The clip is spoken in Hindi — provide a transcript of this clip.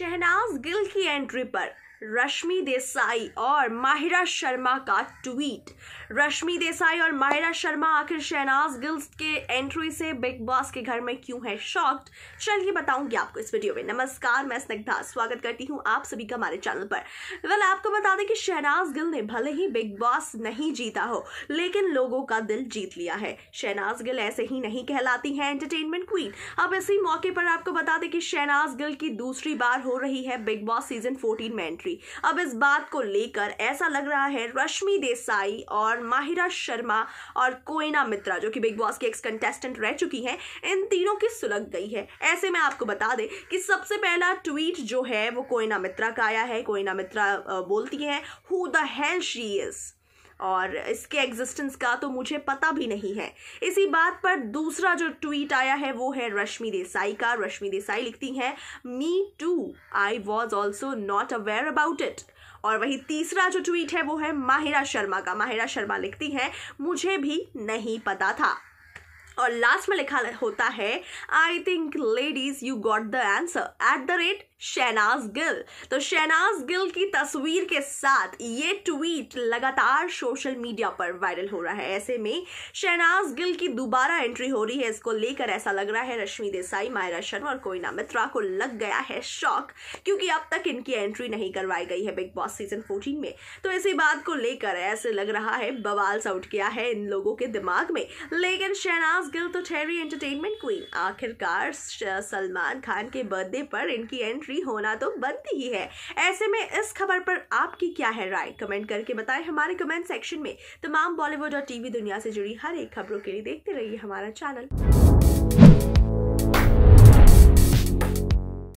शहनाज गिल की एंट्री पर रश्मि देसाई और माहिरा शर्मा का ट्वीट रश्मि देसाई और माहिरा शर्मा आखिर शहनाज गिल्स के एंट्री से बिग बॉस के घर में क्यों है शॉक्ड चलिए बताऊंगी आपको इस वीडियो में नमस्कार मैं स्निग्धा स्वागत करती हूं आप सभी का हमारे चैनल पर वेल आपको बता दें कि शहनाज गिल ने भले ही बिग बॉस नहीं जीता हो लेकिन लोगों का दिल जीत लिया है शहनाज गिल ऐसे ही नहीं कहलाती है एंटरटेनमेंट क्वीन अब इसी मौके पर आपको बता दें कि शहनाज गिल की दूसरी बार हो रही है बिग बॉस सीजन फोर्टीन में एंट्री एंट्री अब इस बात को लेकर ऐसा लग रहा है रश्मि देसाई और माहिरा शर्मा और कोयना मित्रा जो कि बिग बॉस की एक्स कंटेस्टेंट रह चुकी हैं इन तीनों की सुलग गई है ऐसे में आपको बता दें कि सबसे पहला ट्वीट जो है वो कोयना मित्रा का आया है कोयना मित्रा बोलती हैं who the hell she is और इसके एग्जिस्टेंस का तो मुझे पता भी नहीं है इसी बात पर दूसरा जो ट्वीट आया है वो है रश्मि देसाई का रश्मि देसाई लिखती हैं me too I was also not aware about it और वही तीसरा जो ट्वीट है वो है माहिरा शर्मा का माहिरा शर्मा लिखती हैं मुझे भी नहीं पता था और लास्ट में लिखा होता है I think ladies you got the answer at the rate Shehnaaz Gill तो शहनाज गिल की तस्वीर के साथ ये ट्वीट लगातार सोशल मीडिया पर वायरल हो रहा है ऐसे में शहनाज गिल की दोबारा एंट्री हो रही है इसको लेकर ऐसा लग रहा है रश्मि देसाई मायरा शर्मा और कोयना मित्रा को लग गया है शौक क्योंकि अब तक इनकी एंट्री नहीं करवाई गई है बिग बॉस सीजन फोर्टीन में तो इसी बात को लेकर ऐसे लग रहा है बवाल सा उठ गया है इन लोगों के दिमाग में लेकिन शहनाज गिल तो ठहरी एंटरटेनमेंट क्वीन आखिरकार सलमान खान के बर्थडे पर इनकी एंट्री होना तो बनती ही है ऐसे में इस खबर पर आपकी क्या है राय कमेंट करके बताएं हमारे कमेंट सेक्शन में तमाम बॉलीवुड और टीवी दुनिया से जुड़ी हर एक खबरों के लिए देखते रहिए हमारा चैनल